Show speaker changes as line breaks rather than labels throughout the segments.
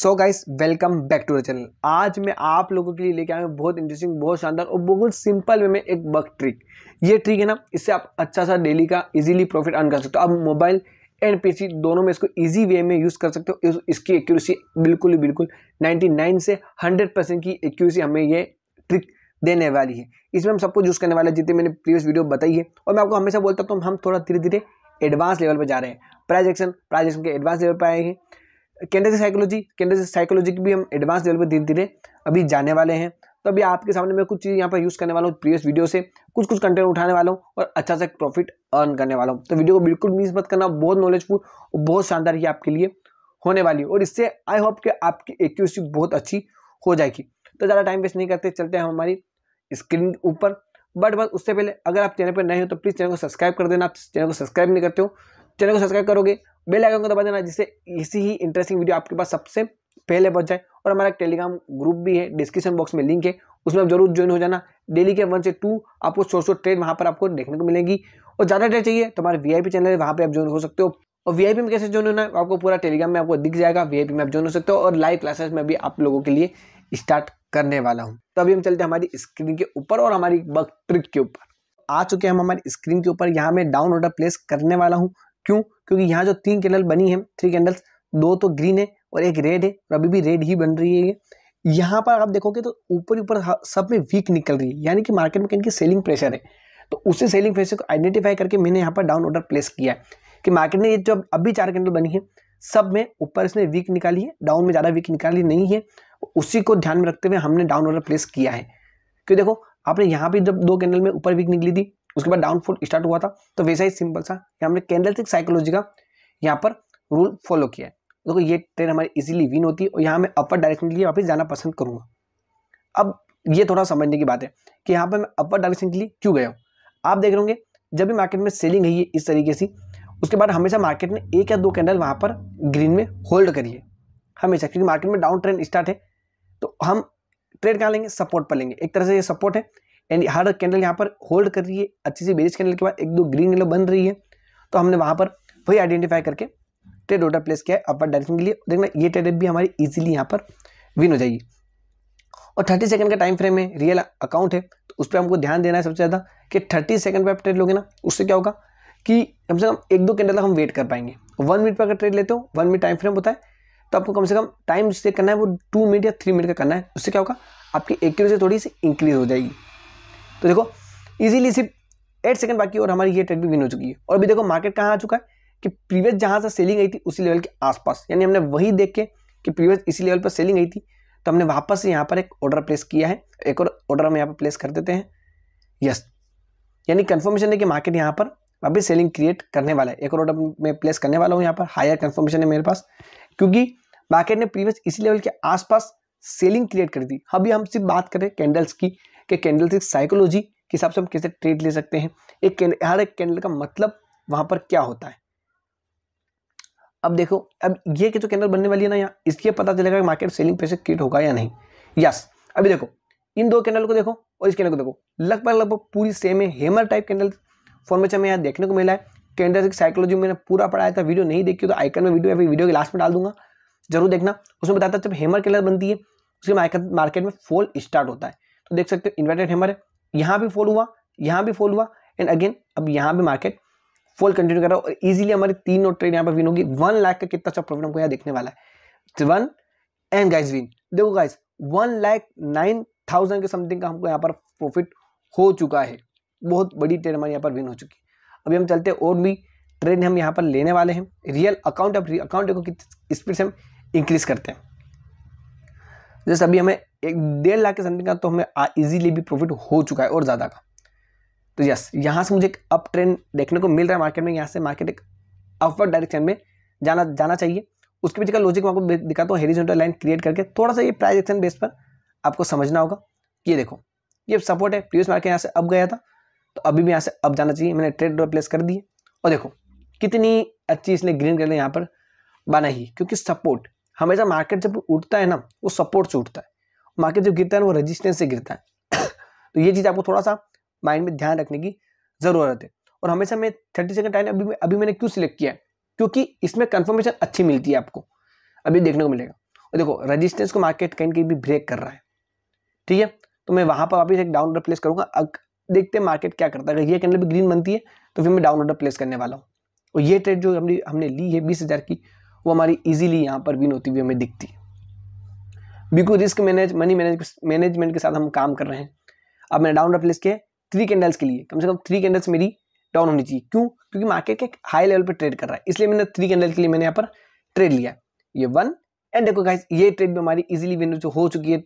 so guys welcome back to the channel आज मैं आप लोगों के लिए लेके आया हूँ बहुत इंटरेस्टिंग बहुत शानदार और बहुत सिंपल वे में एक बग ट्रिक ये ट्रिक है ना इससे आप अच्छा सा डेली का इजीली प्रॉफिट अर्न कर सकते हो आप मोबाइल एंड पीसी दोनों में इसको इजी वे में यूज़ कर सकते हो इसकी एक्यूरेसी बिल्कुल ही बिल्कुल नाइन से हंड्रेड परसेंट की एक्यूरेसी हमें ये ट्रिक देने वाली है इसमें हम सब कुछ यूज़ करने वाले जितने मैंने प्रीवियस वीडियो बताई है और मैं आपको हमेशा बोलता हूँ तो हम थोड़ा धीरे धीरे एडवांस लेवल पर जा रहे हैं प्राइज एक्शन प्राइज एक्शन के एडवांस लेवल पर आएंगे कैंडिडेट साइकोलॉजी कैंडिडेट साइकोलॉजी की भी हम एडवांस लेवल पर धीरे धीरे अभी जाने वाले हैं तो अभी आपके सामने मैं कुछ चीज़ यहाँ पर यूज़ करने वाला हूँ प्रीवियस वीडियो से कुछ कुछ कंटेंट उठाने वाला हूँ और अच्छा सा प्रॉफिट अर्न करने वाला हूँ तो वीडियो को बिल्कुल मिस मत करना बहुत नॉलेजफुल और बहुत शानदार ही आपके लिए होने वाली है और इससे आई होप कि आपकी एक्यूसी बहुत अच्छी हो जाएगी तो ज़्यादा टाइम वेस्ट नहीं करते चलते हैं हमारी स्क्रीन ऊपर बट बस उससे पहले अगर आप चैनल पर नए हो तो प्लीज़ चैनल को सब्सक्राइब कर देना आप चैनल को सब्सक्राइब नहीं करते हो चैनल को सब्सक्राइब करोगे बेल आइकन को दबा देना जिससे इसी ही इंटरेस्टिंग वीडियो आपके पास सबसे पहले पहुंच जाए और हमारा टेलीग्राम ग्रुप भी है डिस्क्रिप्शन बॉक्स में लिंक है उसमें आप जरूर ज्वाइन हो जाना डेली के वन से टू आपको शॉर्ट शॉर्ट ट्रेड वहाँ पर आपको देखने को मिलेगी और ज़्यादा ट्रेड चाहिए तो हमारे वीआईपी चैनल है वहाँ पर आप ज्वाइन हो सकते हो और वीआईपी में कैसे ज्वाइन होना है आपको पूरा टेलीग्राम में आपको दिख जाएगा वीआईपी में आप ज्वाइन हो सकते हो और लाइव क्लासेस में भी आप लोगों के लिए स्टार्ट करने वाला हूँ तो अभी हम चलते हैं हमारी स्क्रीन के ऊपर और हमारी बग ट्रिक के ऊपर आ चुके हैं हम हमारी स्क्रीन के ऊपर यहाँ मैं डाउन ऑर्डर प्लेस करने वाला हूँ क्यों क्योंकि यहाँ जो तीन कैंडल बनी है थ्री कैंडल्स दो तो ग्रीन है और एक रेड है और अभी भी रेड ही बन रही है यहाँ पर आप देखोगे तो ऊपर ऊपर सब में वीक निकल रही है यानी कि मार्केट में इनकी सेलिंग प्रेशर है तो उसी सेलिंग प्रेशर को आइडेंटिफाई करके मैंने यहाँ पर डाउन ऑर्डर प्लेस किया है कि मार्केट ने ये जो अभी चार कैंडल बनी है सब में ऊपर इसने वीक निकाली है डाउन में ज़्यादा वीक निकाली नहीं है उसी को ध्यान में रखते हुए हमने डाउन ऑर्डर प्लेस किया है क्यों देखो आपने यहाँ पर जब दो कैंडल में ऊपर वीक निकली थी उसके बाद डाउनफॉल स्टार्ट हुआ था तो वैसा ही सिंपल सा हमने कैंडलस्टिक साइकोलॉजी का यहाँ पर रूल फॉलो किया है देखो ये ट्रेन हमारी इजीली विन होती है और यहाँ मैं अपर डायरेक्शन के लिए वापस जाना पसंद करूँगा अब ये थोड़ा समझने की बात है कि यहाँ पर मैं अपर डायरेक्शन के लिए क्यों गया हूँ आप देख रहे होंगे जब भी मार्केट में सेलिंग है इस तरीके से उसके बाद हमेशा मार्केट ने एक या दो कैंडल वहाँ पर ग्रीन में होल्ड करिए हमेशा क्योंकि मार्केट में डाउन ट्रेंड स्टार्ट है तो हम ट्रेड कहाँ लेंगे सपोर्ट पर लेंगे एक तरह से ये सपोर्ट है एंड हर कैंडल यहाँ पर होल्ड कर रही है अच्छी सी बेरिज कैंडल के बाद एक दो ग्रीन कैंडल बन रही है तो हमने वहाँ पर वही आइडेंटिफाई करके ट्रेड ऑर्डर प्लेस किया है अपर डायरेक्शन के लिए देखना ये ट्रेड भी हमारी ईजिली यहाँ पर विन हो जाएगी और थर्टी सेकंड का टाइम फ्रेम है रियल अकाउंट है तो उस पर हमको ध्यान देना है सबसे ज़्यादा कि थर्टी सेकंड पर आप ट्रेड लोगे ना उससे क्या होगा कि कम से कम एक दो कैंडल तक हम वेट कर पाएंगे वन मिनट पर अगर ट्रेड लेते हो वन मिनट टाइम फ्रेम होता है तो आपको कम से कम टाइम जिससे करना है वो टू मिनट या थ्री मिनट का करना है उससे क्या होगा आपकी एक्यूरेसी थोड़ी सी इंक्रीज हो जाएगी तो देखो इजीली सिर्फ एट सेकंड बाकी और हमारी ये ट्रेड भी विन हो चुकी है और अभी देखो मार्केट कहाँ आ चुका है कि प्रीवियस जहाँ से सेलिंग आई थी उसी लेवल के आसपास यानी हमने वही देख के कि प्रीवियस इसी लेवल पर सेलिंग आई थी तो हमने वापस से यहाँ पर एक ऑर्डर प्लेस किया है एक और ऑर्डर हम यहाँ पर प्लेस कर देते हैं यस यानी कन्फर्मेशन है कि मार्केट यहाँ पर अभी सेलिंग क्रिएट करने वाला है एक और ऑर्डर मैं प्लेस करने वाला हूँ यहाँ पर हायर कन्फर्मेशन है मेरे पास क्योंकि मार्केट ने प्रीवियस इसी लेवल के आसपास सेलिंग क्रिएट कर दी अभी हम सिर्फ बात करें कैंडल्स की कि कैंडल्स की साइकोलॉजी के हिसाब से हम कैसे ट्रेड ले सकते हैं एक हर एक कैंडल का मतलब वहां पर क्या होता है अब देखो अब ये कि जो तो कैंडल बनने वाली है ना यहाँ इसके पता चलेगा कि मार्केट सेलिंग पे क्रिएट होगा या नहीं यस अभी देखो इन दो कैंडल को देखो और इस कैंडल को देखो लगभग लगभग पूरी सेम है हेमर टाइप कैंडल फॉर्मेशन में यहाँ देखने को मिला है कैंडल की साइकोलॉजी मैंने पूरा पढ़ाया था वीडियो नहीं देखी तो आइकन में वीडियो या फिर वीडियो के लास्ट में डाल दूंगा जरूर देखना उसमें बताता जब हेमर कलर बनती है उसके मार्केट में फॉल स्टार्ट होता है तो देख सकते हो इन्वर्टेड हेमर है यहाँ भी फॉल हुआ यहाँ भी फॉल हुआ एंड अगेन अब यहाँ भी मार्केट फॉल कंटिन्यू कर रहा है और इजीली हमारी तीन नोट ट्रेड यहाँ पर विन होगी वन लाख का कितना अच्छा प्रॉफिट हमको यहाँ देखने वाला है वन एंड गाइज विन देखो guys one lakh nine thousand के समथिंग का हमको यहाँ पर प्रॉफिट हो चुका है बहुत बड़ी ट्रेड हमारे यहाँ पर विन हो चुकी है अभी हम चलते हैं और भी ट्रेड हम यहाँ पर लेने वाले हैं रियल अकाउंट अब अकाउंट देखो कितनी स्पीड से हम इंक्रीज करते हैं जैसे अभी हमें एक डेढ़ लाख के समथिंग का तो हमें इजीली भी प्रॉफिट हो चुका है और ज़्यादा का तो यस यहाँ से मुझे एक अप ट्रेंड देखने को मिल रहा है मार्केट में यहाँ से मार्केट एक अपवर्ड डायरेक्शन में जाना जाना चाहिए उसके पीछे का लॉजिक मैं आपको दिखाता हूँ हेरिजोनटल लाइन क्रिएट करके थोड़ा सा ये प्राइज एक्शन बेस पर आपको समझना होगा ये देखो ये सपोर्ट है प्रीवियस मार्केट यहाँ से अप गया था तो अभी भी यहाँ से अप जाना चाहिए मैंने ट्रेड रिप्लेस कर दिए और देखो कितनी अच्छी इसने ग्रीन कलर यहाँ पर बनाई क्योंकि सपोर्ट हमेशा मार्केट जब उठता है ना वो सपोर्ट से उठता है मार्केट जब गिरता है ना वो रजिस्टेंस से गिरता है तो ये चीज़ आपको थोड़ा सा माइंड में ध्यान रखने की ज़रूरत है और हमेशा मैं थर्टी सेकेंड टाइम अभी अभी मैंने क्यों सिलेक्ट किया है क्योंकि इसमें कन्फर्मेशन अच्छी मिलती है आपको अभी देखने को मिलेगा और देखो रजिस्टेंस को मार्केट कहीं कहीं भी ब्रेक कर रहा है ठीक है तो मैं वहाँ पर वापस एक डाउन ऑर्डर प्लेस करूँगा अब देखते हैं मार्केट क्या करता है अगर ये कैंडल भी ग्रीन बनती है तो फिर मैं डाउन ऑर्डर प्लेस करने वाला हूँ और ये ट्रेड जो हमने हमने ली है बीस हज़ार की वो हमारी इजीली यहाँ पर भी नोती हुई हमें दिखती है बिको risk manage money manage management के साथ हम काम कर रहे हैं अब मैंने डाउन रिप्लेस किया थ्री कैंडल्स के लिए कम से कम थ्री कैंडल्स मेरी डाउन होनी चाहिए क्यों क्योंकि मार्केट के हाई लेवल पर ट्रेड कर रहा है इसलिए मैंने थ्री कैंडल के लिए मैंने यहाँ पर ट्रेड लिया ये वन एंड देखो गाइस ये ट्रेड भी हमारी इजीली विन जो हो चुकी है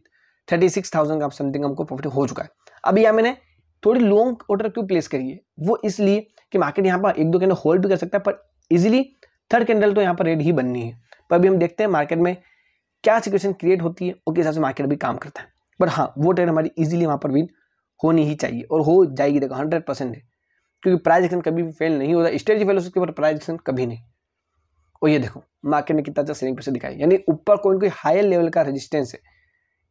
थर्टी सिक्स थाउजेंड का समथिंग हमको प्रॉफिट हो चुका है अभी यहाँ मैंने थोड़ी लॉन्ग ऑर्डर क्यों प्लेस करी है वो इसलिए कि मार्केट यहाँ पर एक दो कैंडल होल्ड भी कर सकता है पर इजिली थर्ड कैंडल तो यहाँ पर रेड ही बननी है पर अभी हम देखते हैं मार्केट में क्या सिचुएशन क्रिएट होती है उसके हिसाब से मार्केट अभी काम करता है बट हाँ वो ट्रेड हमारी इजीली वहाँ पर विन होनी ही चाहिए और हो जाएगी देखो हंड्रेड परसेंट है क्योंकि प्राइज एक्शन कभी भी फेल नहीं होता स्ट्रेटी फेल हो सकती है पर प्राइज एक्शन कभी नहीं और ये देखो मार्केट ने कितना अच्छा सेलिंग प्रेशर दिखाई यानी ऊपर कोई कोई हायर लेवल का रजिस्टेंस है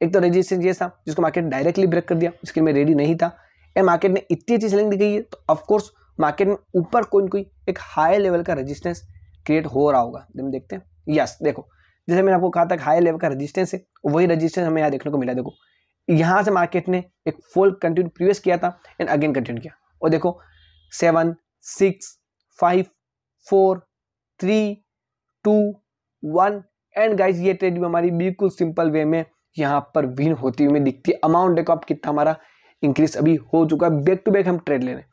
एक तो रजिस्टेंस ये था जिसको मार्केट डायरेक्टली ब्रेक कर दिया उसके लिए रेडी नहीं था एंड मार्केट ने इतनी अच्छी सेलिंग दिखाई है तो ऑफकोर्स मार्केट में ऊपर कोई कोई एक हायर लेवल का रजिस्टेंस क्रिएट हो रहा होगा हम देखते हैं यस देखो जैसे मैंने आपको कहा था हाई लेवल का रजिस्टेंस है वही रजिस्टेंस हमें यहाँ देखने को मिला देखो यहाँ से मार्केट ने एक फोल कंटिन्यू प्रीवियस किया था एंड अगेन कंटिन्यू किया और देखो seven six five four three two one and guys ये ट्रेड भी हमारी बिल्कुल सिंपल वे में यहाँ पर विन होती हुई दिखती है अमाउंट देखो आप कितना हमारा इंक्रीज अभी हो चुका है बैक टू बैक हम ट्रेड ले रहे हैं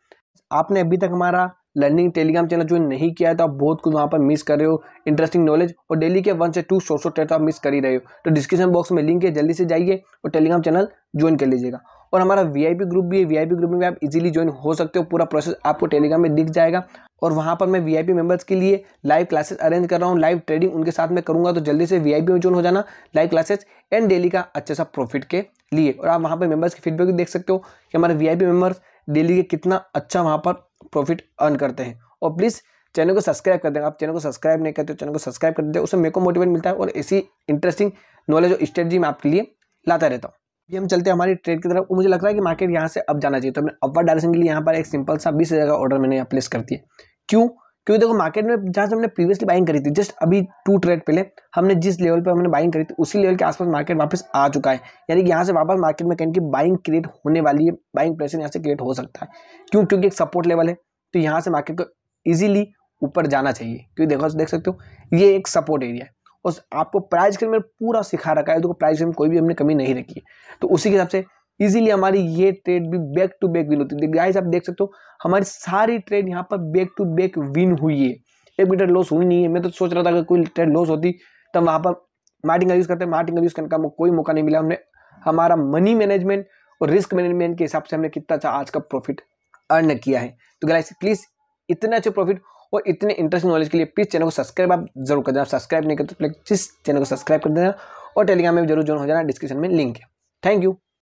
आपने अभी तक हमारा लर्निंग टेलीग्राम चैनल ज्वाइन नहीं किया है तो आप बहुत कुछ वहाँ पर मिस कर रहे हो इंटरेस्टिंग नॉलेज और डेली के वन से टू शॉर्ट शॉर्ट टेट आप मिस कर ही रहे हो तो डिस्क्रिप्शन बॉक्स में लिंक है जल्दी से जाइए और टेलीग्राम चैनल ज्वाइन कर लीजिएगा और हमारा वीआईपी ग्रुप भी है वीआईपी ग्रुप में भी आप इजीली ज्वाइन हो सकते हो पूरा प्रोसेस आपको टेलीग्राम में दिख जाएगा और वहाँ पर मैं वीआईपी मेंबर्स के लिए लाइव क्लासेस अरेंज कर रहा हूँ लाइव ट्रेडिंग उनके साथ में करूँगा तो जल्दी से वीआईपी में ज्वाइन हो जाना लाइव क्लासेस एंड डेली का अच्छे सा प्रॉफिट के लिए और आप वहाँ पर मेम्बर्स की फीडबैक भी देख सकते हो कि हमारे वी मेंबर्स डेली के कितना अच्छा वहाँ पर प्रॉफिट अर्न करते हैं और प्लीज़ चैनल को सब्सक्राइब कर दें आप चैनल को सब्सक्राइब नहीं करते चैनल को सब्सक्राइब कर देते उससे मेरे को मोटिवेट मिलता है और ऐसी इंटरेस्टिंग नॉलेज और स्ट्रेटजी मैं आपके लिए लाता रहता हूँ ये हम चलते हैं हमारी ट्रेड की तरफ मुझे लग रहा है कि मार्केट यहाँ से अब जाना चाहिए तो मैं अपर डायरेक्शन के लिए यहाँ पर एक सिंपल सा बीस हज़ार का ऑर्डर मैंने यहाँ प्लेस कर दिया क्यों क्योंकि देखो मार्केट में जहाँ से हमने प्रीवियसली बाइंग करी थी जस्ट अभी टू ट्रेड पहले हमने जिस लेवल पर हमने बाइंग करी थी उसी लेवल के आसपास मार्केट वापस आ चुका है यानी कि यहाँ से वापस मार्केट में कहीं की बाइंग क्रिएट होने वाली है बाइंग प्रेशर यहाँ से क्रिएट हो सकता है क्यों क्योंकि एक सपोर्ट लेवल है तो यहाँ से मार्केट को ईजिली ऊपर जाना चाहिए क्योंकि देखो देख सकते हो ये एक सपोर्ट एरिया है और आपको प्राइस के मैंने पूरा सिखा रखा है देखो प्राइस में कोई भी हमने कमी नहीं रखी है तो उसी के हिसाब से इजीली हमारी ये ट्रेड भी बैक टू बैक विन होती है गाइस आप देख सकते हो हमारी सारी ट्रेड यहाँ पर बैक टू बैक विन हुई है एक भी ट्रेड लॉस हुई नहीं है मैं तो सोच रहा था अगर कोई ट्रेड लॉस होती तो वहाँ पर मार्टिंग का यूज़ करते हैं मार्टिंग का यूज़ करने का कोई मौका नहीं मिला हमने हमारा मनी मैनेजमेंट और रिस्क मैनेजमेंट के हिसाब से हमने कितना अच्छा आज का प्रॉफिट अर्न किया है तो गैस प्लीज़ इतना अच्छा प्रॉफिट और इतने इंटरेस्टिंग नॉलेज के लिए प्लीज़ चैनल को सब्सक्राइब आप जरूर कर देना सब्सक्राइब नहीं करते तो प्लीज़ चैनल को सब्सक्राइब कर देना और टेलीग्राम में जरूर ज्वाइन हो जाना डिस्क्रिप्शन में लिंक है थैंक यू